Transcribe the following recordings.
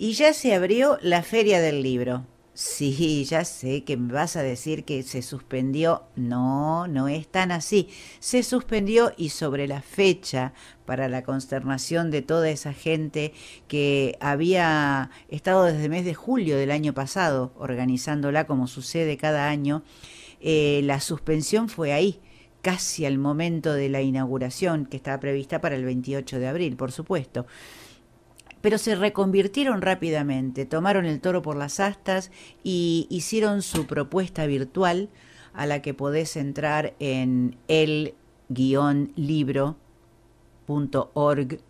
Y ya se abrió la feria del libro. Sí, ya sé que vas a decir que se suspendió. No, no es tan así. Se suspendió y sobre la fecha, para la consternación de toda esa gente que había estado desde el mes de julio del año pasado organizándola como sucede cada año, eh, la suspensión fue ahí, casi al momento de la inauguración, que estaba prevista para el 28 de abril, por supuesto pero se reconvirtieron rápidamente, tomaron el toro por las astas y hicieron su propuesta virtual a la que podés entrar en el-libro.org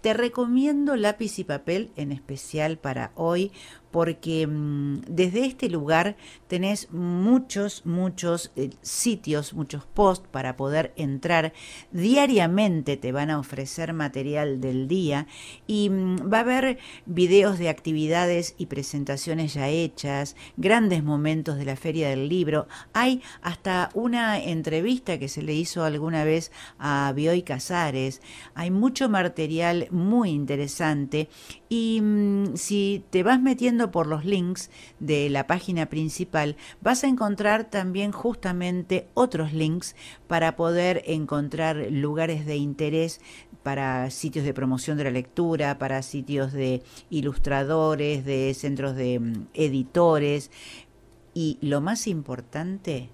te recomiendo lápiz y papel en especial para hoy porque desde este lugar tenés muchos, muchos sitios, muchos posts para poder entrar. Diariamente te van a ofrecer material del día y va a haber videos de actividades y presentaciones ya hechas, grandes momentos de la feria del libro. Hay hasta una entrevista que se le hizo alguna vez a Bioy Casares. Hay mucho material muy interesante y mm, si te vas metiendo por los links de la página principal vas a encontrar también justamente otros links para poder encontrar lugares de interés para sitios de promoción de la lectura, para sitios de ilustradores, de centros de mm, editores y lo más importante,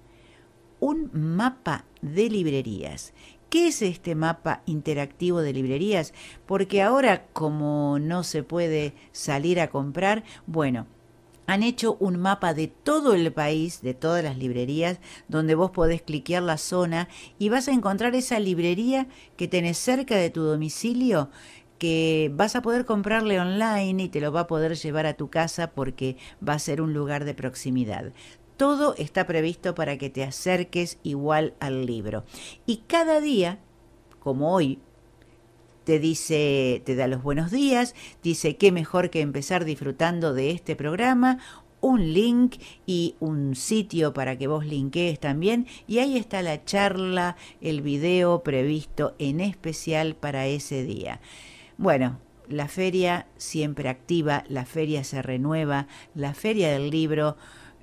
un mapa de librerías ¿Qué es este mapa interactivo de librerías? Porque ahora, como no se puede salir a comprar, bueno, han hecho un mapa de todo el país, de todas las librerías, donde vos podés cliquear la zona y vas a encontrar esa librería que tenés cerca de tu domicilio que vas a poder comprarle online y te lo va a poder llevar a tu casa porque va a ser un lugar de proximidad. Todo está previsto para que te acerques igual al libro. Y cada día, como hoy, te dice, te da los buenos días, dice qué mejor que empezar disfrutando de este programa, un link y un sitio para que vos linkees también. Y ahí está la charla, el video previsto en especial para ese día. Bueno, la feria siempre activa, la feria se renueva, la feria del libro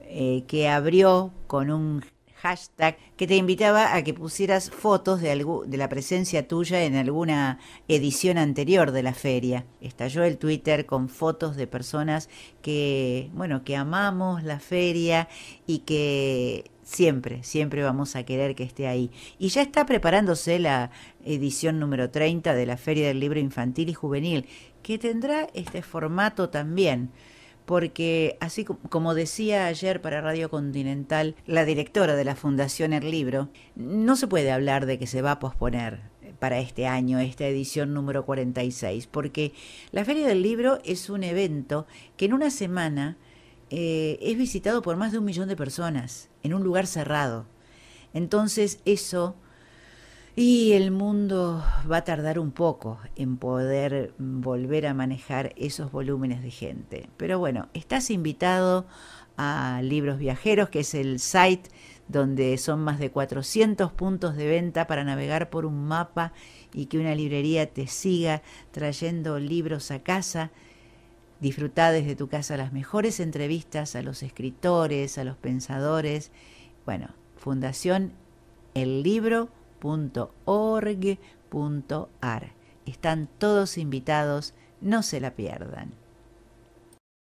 eh, que abrió con un hashtag que te invitaba a que pusieras fotos de, de la presencia tuya en alguna edición anterior de la feria. Estalló el Twitter con fotos de personas que, bueno, que amamos la feria y que siempre, siempre vamos a querer que esté ahí. Y ya está preparándose la edición número 30 de la Feria del Libro Infantil y Juvenil, que tendrá este formato también porque así como decía ayer para Radio Continental la directora de la Fundación El Libro, no se puede hablar de que se va a posponer eh, para este año, esta edición número 46, porque la Feria del Libro es un evento que en una semana eh, es visitado por más de un millón de personas, en un lugar cerrado. Entonces eso y el mundo va a tardar un poco en poder volver a manejar esos volúmenes de gente. Pero bueno, estás invitado a Libros Viajeros, que es el site donde son más de 400 puntos de venta para navegar por un mapa y que una librería te siga trayendo libros a casa. Disfruta desde tu casa las mejores entrevistas a los escritores, a los pensadores. Bueno, Fundación El Libro org.ar Están todos invitados, no se la pierdan.